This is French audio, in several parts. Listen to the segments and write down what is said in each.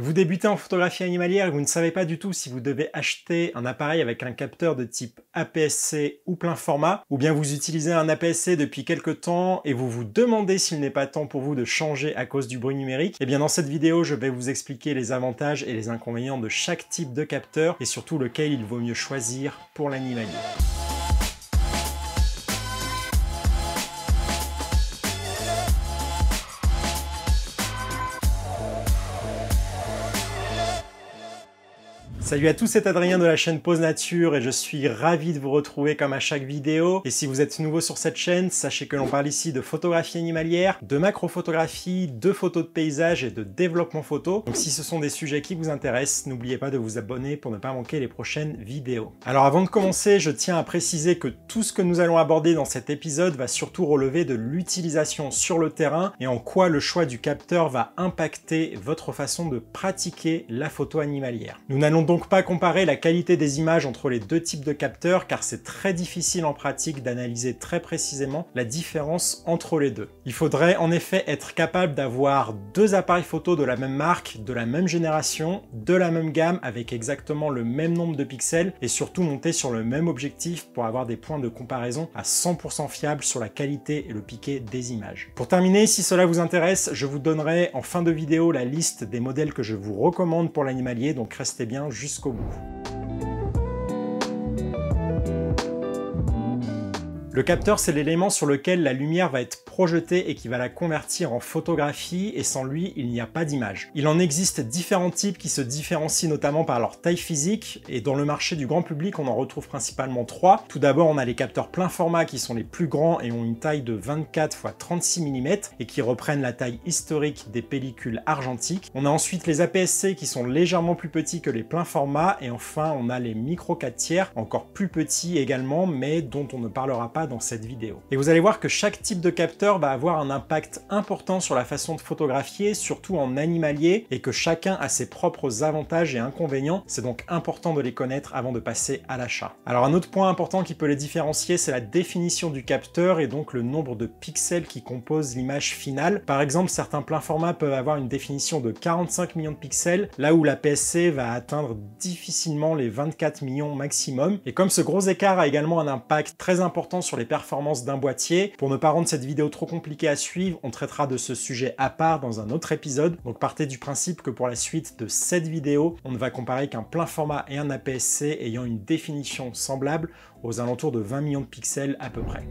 Vous débutez en photographie animalière et vous ne savez pas du tout si vous devez acheter un appareil avec un capteur de type APS-C ou plein format, ou bien vous utilisez un APS-C depuis quelques temps et vous vous demandez s'il n'est pas temps pour vous de changer à cause du bruit numérique. Et eh bien dans cette vidéo, je vais vous expliquer les avantages et les inconvénients de chaque type de capteur et surtout lequel il vaut mieux choisir pour l'animalier. Salut à tous, c'est Adrien de la chaîne Pause Nature et je suis ravi de vous retrouver comme à chaque vidéo. Et si vous êtes nouveau sur cette chaîne, sachez que l'on parle ici de photographie animalière, de macrophotographie, de photos de paysage et de développement photo. Donc si ce sont des sujets qui vous intéressent, n'oubliez pas de vous abonner pour ne pas manquer les prochaines vidéos. Alors avant de commencer, je tiens à préciser que tout ce que nous allons aborder dans cet épisode va surtout relever de l'utilisation sur le terrain et en quoi le choix du capteur va impacter votre façon de pratiquer la photo animalière. Nous n'allons donc pas comparer la qualité des images entre les deux types de capteurs car c'est très difficile en pratique d'analyser très précisément la différence entre les deux. Il faudrait en effet être capable d'avoir deux appareils photo de la même marque, de la même génération, de la même gamme avec exactement le même nombre de pixels et surtout monter sur le même objectif pour avoir des points de comparaison à 100% fiables sur la qualité et le piqué des images. Pour terminer, si cela vous intéresse, je vous donnerai en fin de vidéo la liste des modèles que je vous recommande pour l'animalier, donc restez bien jusqu'au bout. Le capteur, c'est l'élément sur lequel la lumière va être projetée et qui va la convertir en photographie, et sans lui, il n'y a pas d'image. Il en existe différents types qui se différencient notamment par leur taille physique, et dans le marché du grand public, on en retrouve principalement trois. Tout d'abord, on a les capteurs plein format qui sont les plus grands et ont une taille de 24 x 36 mm, et qui reprennent la taille historique des pellicules argentiques. On a ensuite les APS-C qui sont légèrement plus petits que les pleins formats, et enfin, on a les micro 4 tiers, encore plus petits également, mais dont on ne parlera pas dans cette vidéo. Et vous allez voir que chaque type de capteur va avoir un impact important sur la façon de photographier, surtout en animalier, et que chacun a ses propres avantages et inconvénients, c'est donc important de les connaître avant de passer à l'achat. Alors un autre point important qui peut les différencier, c'est la définition du capteur et donc le nombre de pixels qui composent l'image finale. Par exemple, certains pleins formats peuvent avoir une définition de 45 millions de pixels, là où la PSC va atteindre difficilement les 24 millions maximum. Et comme ce gros écart a également un impact très important sur les performances d'un boîtier. Pour ne pas rendre cette vidéo trop compliquée à suivre, on traitera de ce sujet à part dans un autre épisode. Donc partez du principe que pour la suite de cette vidéo, on ne va comparer qu'un plein format et un APS-C ayant une définition semblable aux alentours de 20 millions de pixels à peu près.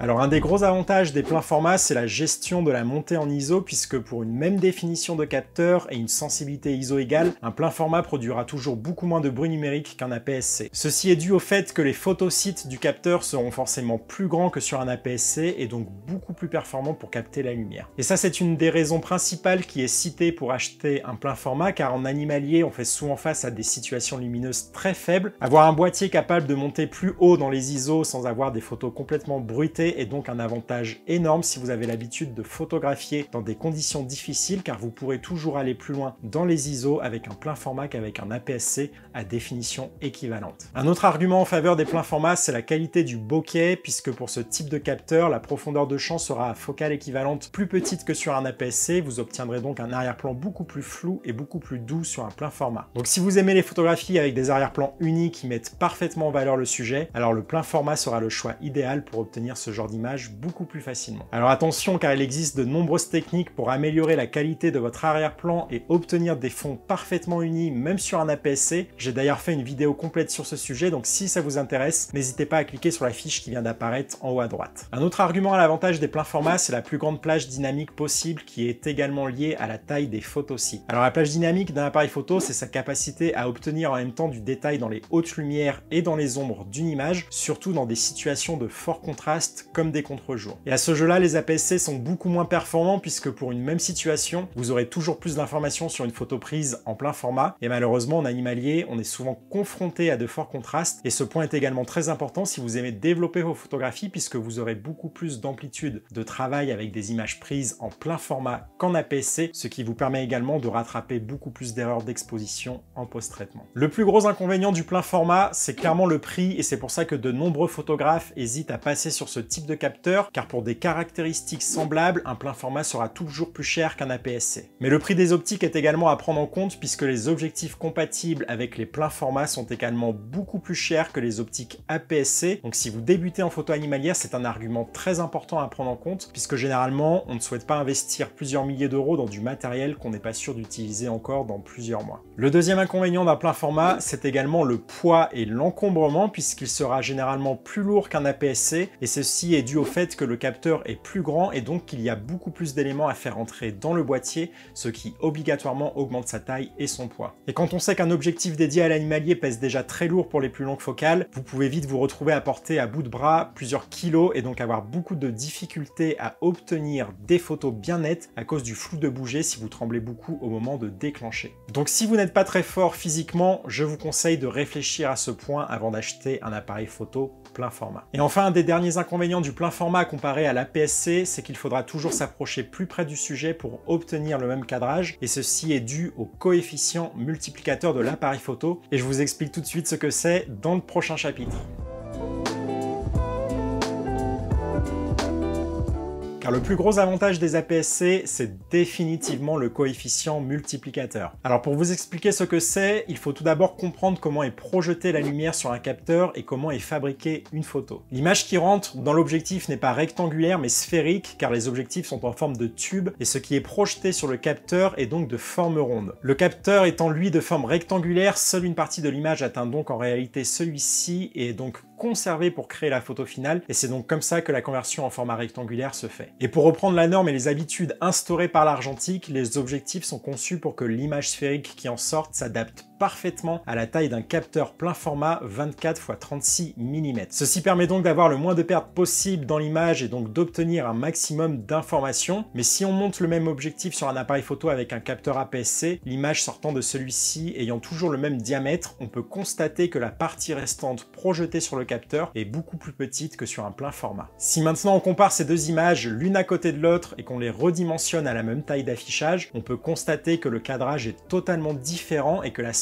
Alors un des gros avantages des pleins formats, c'est la gestion de la montée en ISO, puisque pour une même définition de capteur et une sensibilité ISO égale, un plein format produira toujours beaucoup moins de bruit numérique qu'un APS-C. Ceci est dû au fait que les photosites du capteur seront forcément plus grands que sur un APS-C et donc beaucoup plus performants pour capter la lumière. Et ça c'est une des raisons principales qui est citée pour acheter un plein format, car en animalier on fait souvent face à des situations lumineuses très faibles. Avoir un boîtier capable de monter plus haut dans les ISO sans avoir des photos complètement bruitées est donc un avantage énorme si vous avez l'habitude de photographier dans des conditions difficiles car vous pourrez toujours aller plus loin dans les ISO avec un plein format qu'avec un APS-C à définition équivalente. Un autre argument en faveur des pleins formats, c'est la qualité du bokeh puisque pour ce type de capteur, la profondeur de champ sera à focale équivalente plus petite que sur un APS-C, vous obtiendrez donc un arrière-plan beaucoup plus flou et beaucoup plus doux sur un plein format. Donc si vous aimez les photographies avec des arrière-plans unis qui mettent parfaitement en valeur le sujet, alors le plein format sera le choix idéal pour obtenir ce genre d'image beaucoup plus facilement. Alors attention car il existe de nombreuses techniques pour améliorer la qualité de votre arrière-plan et obtenir des fonds parfaitement unis même sur un APS-C. J'ai d'ailleurs fait une vidéo complète sur ce sujet donc si ça vous intéresse, n'hésitez pas à cliquer sur la fiche qui vient d'apparaître en haut à droite. Un autre argument à l'avantage des pleins formats, c'est la plus grande plage dynamique possible qui est également liée à la taille des photos si. Alors la plage dynamique d'un appareil photo, c'est sa capacité à obtenir en même temps du détail dans les hautes lumières et dans les ombres d'une image, surtout dans des situations de fort contraste des contre-jours. Et à ce jeu-là, les APC sont beaucoup moins performants puisque pour une même situation, vous aurez toujours plus d'informations sur une photo prise en plein format et malheureusement en animalier, on est souvent confronté à de forts contrastes et ce point est également très important si vous aimez développer vos photographies puisque vous aurez beaucoup plus d'amplitude de travail avec des images prises en plein format qu'en APC, ce qui vous permet également de rattraper beaucoup plus d'erreurs d'exposition en post-traitement. Le plus gros inconvénient du plein format, c'est clairement le prix et c'est pour ça que de nombreux photographes hésitent à passer sur ce type de capteurs, car pour des caractéristiques semblables, un plein format sera toujours plus cher qu'un APS-C. Mais le prix des optiques est également à prendre en compte puisque les objectifs compatibles avec les pleins formats sont également beaucoup plus chers que les optiques APS-C. Donc si vous débutez en photo animalière, c'est un argument très important à prendre en compte puisque généralement, on ne souhaite pas investir plusieurs milliers d'euros dans du matériel qu'on n'est pas sûr d'utiliser encore dans plusieurs mois. Le deuxième inconvénient d'un plein format, c'est également le poids et l'encombrement puisqu'il sera généralement plus lourd qu'un APS-C et ceci est dû au fait que le capteur est plus grand et donc qu'il y a beaucoup plus d'éléments à faire entrer dans le boîtier, ce qui obligatoirement augmente sa taille et son poids. Et quand on sait qu'un objectif dédié à l'animalier pèse déjà très lourd pour les plus longues focales, vous pouvez vite vous retrouver à porter à bout de bras plusieurs kilos et donc avoir beaucoup de difficultés à obtenir des photos bien nettes à cause du flou de bouger si vous tremblez beaucoup au moment de déclencher. Donc si vous n'êtes pas très fort physiquement, je vous conseille de réfléchir à ce point avant d'acheter un appareil photo et enfin, un des derniers inconvénients du plein format comparé à la PSC, c'est qu'il faudra toujours s'approcher plus près du sujet pour obtenir le même cadrage, et ceci est dû au coefficient multiplicateur de l'appareil photo, et je vous explique tout de suite ce que c'est dans le prochain chapitre. le plus gros avantage des APS-C, c'est définitivement le coefficient multiplicateur. Alors pour vous expliquer ce que c'est, il faut tout d'abord comprendre comment est projetée la lumière sur un capteur et comment est fabriquée une photo. L'image qui rentre dans l'objectif n'est pas rectangulaire mais sphérique car les objectifs sont en forme de tube et ce qui est projeté sur le capteur est donc de forme ronde. Le capteur étant lui de forme rectangulaire, seule une partie de l'image atteint donc en réalité celui-ci et est donc conservé pour créer la photo finale, et c'est donc comme ça que la conversion en format rectangulaire se fait. Et pour reprendre la norme et les habitudes instaurées par l'argentique, les objectifs sont conçus pour que l'image sphérique qui en sorte s'adapte parfaitement à la taille d'un capteur plein format 24 x 36 mm. Ceci permet donc d'avoir le moins de pertes possible dans l'image et donc d'obtenir un maximum d'informations, mais si on monte le même objectif sur un appareil photo avec un capteur APS-C, l'image sortant de celui-ci ayant toujours le même diamètre, on peut constater que la partie restante projetée sur le capteur est beaucoup plus petite que sur un plein format. Si maintenant on compare ces deux images l'une à côté de l'autre et qu'on les redimensionne à la même taille d'affichage, on peut constater que le cadrage est totalement différent et que la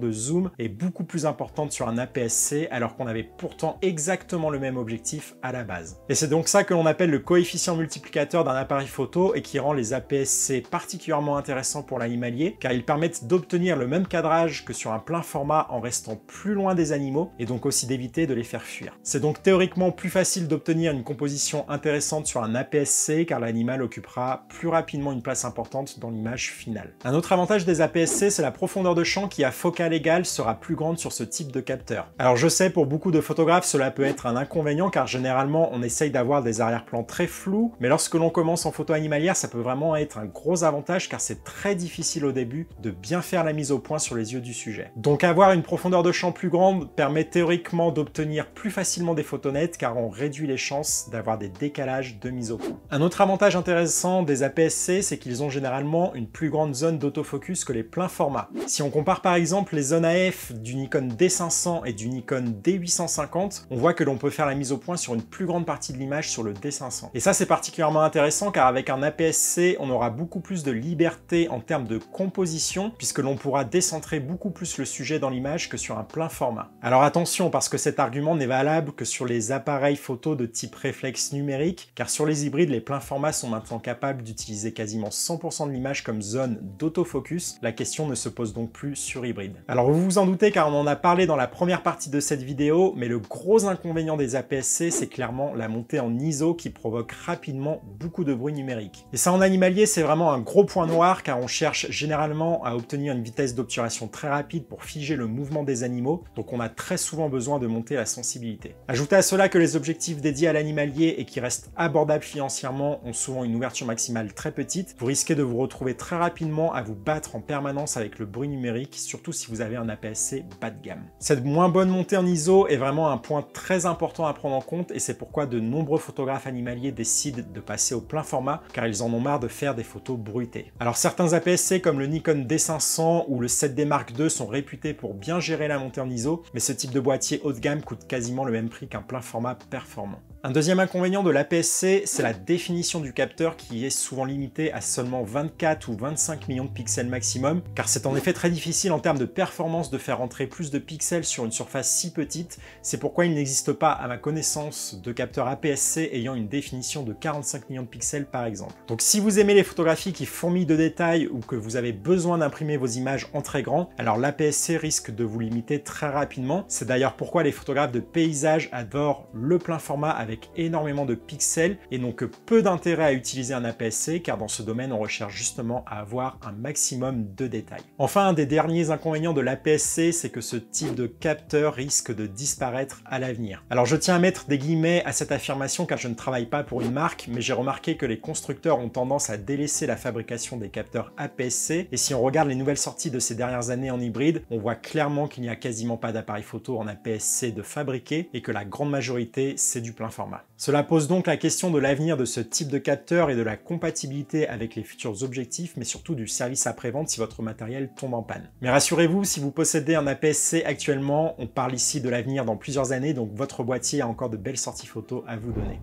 de zoom est beaucoup plus importante sur un APS-C alors qu'on avait pourtant exactement le même objectif à la base. Et c'est donc ça que l'on appelle le coefficient multiplicateur d'un appareil photo et qui rend les APS-C particulièrement intéressants pour l'animalier car ils permettent d'obtenir le même cadrage que sur un plein format en restant plus loin des animaux et donc aussi d'éviter de les faire fuir. C'est donc théoriquement plus facile d'obtenir une composition intéressante sur un APS-C car l'animal occupera plus rapidement une place importante dans l'image finale. Un autre avantage des APS-C, c'est la profondeur de champ qui la focale égale sera plus grande sur ce type de capteur. Alors je sais, pour beaucoup de photographes, cela peut être un inconvénient car généralement on essaye d'avoir des arrière-plans très flous, mais lorsque l'on commence en photo animalière, ça peut vraiment être un gros avantage car c'est très difficile au début de bien faire la mise au point sur les yeux du sujet. Donc avoir une profondeur de champ plus grande permet théoriquement d'obtenir plus facilement des photos nettes car on réduit les chances d'avoir des décalages de mise au point. Un autre avantage intéressant des APS-C, c'est qu'ils ont généralement une plus grande zone d'autofocus que les pleins formats. Si on compare par exemple les zones AF d'une Nikon D500 et d'une Nikon D850, on voit que l'on peut faire la mise au point sur une plus grande partie de l'image sur le D500. Et ça c'est particulièrement intéressant car avec un APS-C, on aura beaucoup plus de liberté en termes de composition puisque l'on pourra décentrer beaucoup plus le sujet dans l'image que sur un plein format. Alors attention parce que cet argument n'est valable que sur les appareils photo de type réflexe numérique car sur les hybrides, les pleins formats sont maintenant capables d'utiliser quasiment 100% de l'image comme zone d'autofocus. La question ne se pose donc plus sur alors vous vous en doutez car on en a parlé dans la première partie de cette vidéo, mais le gros inconvénient des APS-C, c'est clairement la montée en ISO qui provoque rapidement beaucoup de bruit numérique. Et ça en animalier, c'est vraiment un gros point noir car on cherche généralement à obtenir une vitesse d'obturation très rapide pour figer le mouvement des animaux, donc on a très souvent besoin de monter la sensibilité. Ajoutez à cela que les objectifs dédiés à l'animalier et qui restent abordables financièrement ont souvent une ouverture maximale très petite, vous risquez de vous retrouver très rapidement à vous battre en permanence avec le bruit numérique sur surtout si vous avez un APS-C bas de gamme. Cette moins bonne montée en ISO est vraiment un point très important à prendre en compte et c'est pourquoi de nombreux photographes animaliers décident de passer au plein format car ils en ont marre de faire des photos bruitées. Alors certains APS-C comme le Nikon D500 ou le 7D Mark II sont réputés pour bien gérer la montée en ISO, mais ce type de boîtier haut de gamme coûte quasiment le même prix qu'un plein format performant. Un deuxième inconvénient de l'APS-C, c'est la définition du capteur qui est souvent limitée à seulement 24 ou 25 millions de pixels maximum, car c'est en effet très difficile en termes de performance de faire entrer plus de pixels sur une surface si petite, c'est pourquoi il n'existe pas, à ma connaissance, de capteur APS-C ayant une définition de 45 millions de pixels par exemple. Donc si vous aimez les photographies qui fourmillent de détails ou que vous avez besoin d'imprimer vos images en très grand, alors l'APS-C risque de vous limiter très rapidement. C'est d'ailleurs pourquoi les photographes de paysage adorent le plein format avec énormément de pixels et donc peu d'intérêt à utiliser un APS-C car dans ce domaine on recherche justement à avoir un maximum de détails. Enfin, un des derniers inconvénients de l'APS-C, c'est que ce type de capteur risque de disparaître à l'avenir. Alors je tiens à mettre des guillemets à cette affirmation car je ne travaille pas pour une marque, mais j'ai remarqué que les constructeurs ont tendance à délaisser la fabrication des capteurs APS-C et si on regarde les nouvelles sorties de ces dernières années en hybride, on voit clairement qu'il n'y a quasiment pas d'appareil photo en APS-C de fabriquer et que la grande majorité c'est du plein format. Cela pose donc la question de l'avenir de ce type de capteur et de la compatibilité avec les futurs objectifs, mais surtout du service après-vente si votre matériel tombe en panne. Mais rassurez-vous, si vous possédez un APS-C actuellement, on parle ici de l'avenir dans plusieurs années, donc votre boîtier a encore de belles sorties photos à vous donner.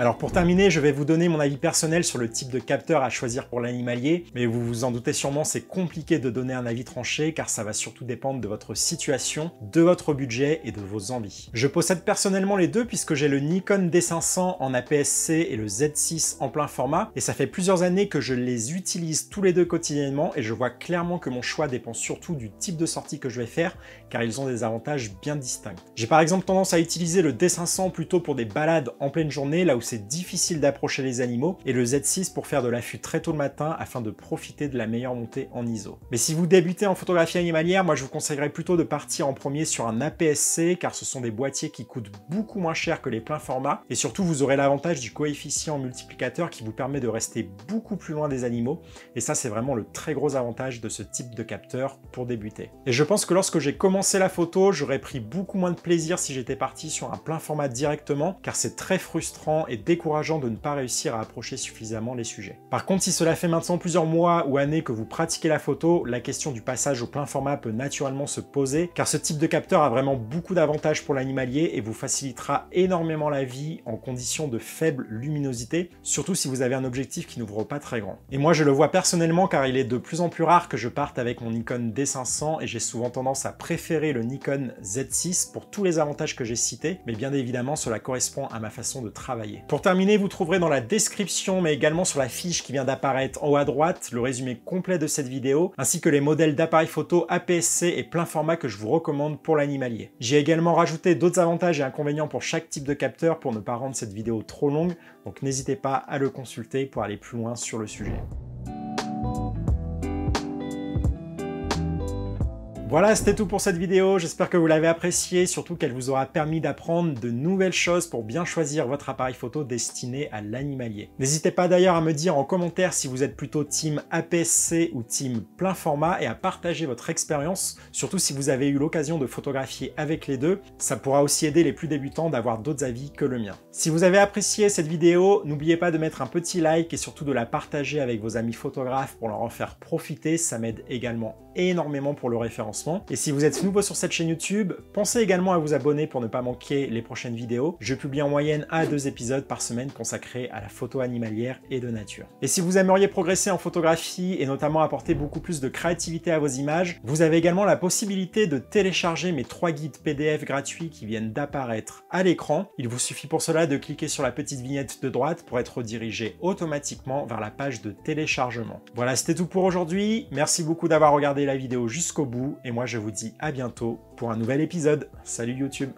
Alors pour terminer, je vais vous donner mon avis personnel sur le type de capteur à choisir pour l'animalier, mais vous vous en doutez sûrement, c'est compliqué de donner un avis tranché car ça va surtout dépendre de votre situation, de votre budget et de vos envies. Je possède personnellement les deux puisque j'ai le Nikon D500 en APS-C et le Z6 en plein format, et ça fait plusieurs années que je les utilise tous les deux quotidiennement et je vois clairement que mon choix dépend surtout du type de sortie que je vais faire car ils ont des avantages bien distincts. J'ai par exemple tendance à utiliser le D500 plutôt pour des balades en pleine journée, là où c'est difficile d'approcher les animaux, et le Z6 pour faire de l'affût très tôt le matin afin de profiter de la meilleure montée en ISO. Mais si vous débutez en photographie animalière, moi je vous conseillerais plutôt de partir en premier sur un APS-C car ce sont des boîtiers qui coûtent beaucoup moins cher que les pleins formats, et surtout vous aurez l'avantage du coefficient multiplicateur qui vous permet de rester beaucoup plus loin des animaux, et ça c'est vraiment le très gros avantage de ce type de capteur pour débuter. Et je pense que lorsque j'ai commencé la photo, j'aurais pris beaucoup moins de plaisir si j'étais parti sur un plein format directement, car c'est très frustrant et décourageant de ne pas réussir à approcher suffisamment les sujets. Par contre, si cela fait maintenant plusieurs mois ou années que vous pratiquez la photo, la question du passage au plein format peut naturellement se poser, car ce type de capteur a vraiment beaucoup d'avantages pour l'animalier et vous facilitera énormément la vie en conditions de faible luminosité, surtout si vous avez un objectif qui n'ouvre pas très grand. Et moi je le vois personnellement car il est de plus en plus rare que je parte avec mon Nikon D500 et j'ai souvent tendance à préférer le Nikon Z6 pour tous les avantages que j'ai cités, mais bien évidemment cela correspond à ma façon de travailler. Pour terminer, vous trouverez dans la description, mais également sur la fiche qui vient d'apparaître en haut à droite, le résumé complet de cette vidéo, ainsi que les modèles d'appareils photo APS-C et plein format que je vous recommande pour l'animalier. J'ai également rajouté d'autres avantages et inconvénients pour chaque type de capteur pour ne pas rendre cette vidéo trop longue, donc n'hésitez pas à le consulter pour aller plus loin sur le sujet. Voilà, c'était tout pour cette vidéo, j'espère que vous l'avez appréciée, surtout qu'elle vous aura permis d'apprendre de nouvelles choses pour bien choisir votre appareil photo destiné à l'animalier. N'hésitez pas d'ailleurs à me dire en commentaire si vous êtes plutôt team APS-C ou team plein format et à partager votre expérience, surtout si vous avez eu l'occasion de photographier avec les deux, ça pourra aussi aider les plus débutants d'avoir d'autres avis que le mien. Si vous avez apprécié cette vidéo, n'oubliez pas de mettre un petit like et surtout de la partager avec vos amis photographes pour leur en faire profiter, ça m'aide également énormément pour le référencement. Et si vous êtes nouveau sur cette chaîne YouTube, pensez également à vous abonner pour ne pas manquer les prochaines vidéos. Je publie en moyenne à deux épisodes par semaine consacrés à la photo animalière et de nature. Et si vous aimeriez progresser en photographie et notamment apporter beaucoup plus de créativité à vos images, vous avez également la possibilité de télécharger mes trois guides PDF gratuits qui viennent d'apparaître à l'écran. Il vous suffit pour cela de cliquer sur la petite vignette de droite pour être redirigé automatiquement vers la page de téléchargement. Voilà, c'était tout pour aujourd'hui. Merci beaucoup d'avoir regardé la vidéo jusqu'au bout et moi je vous dis à bientôt pour un nouvel épisode. Salut YouTube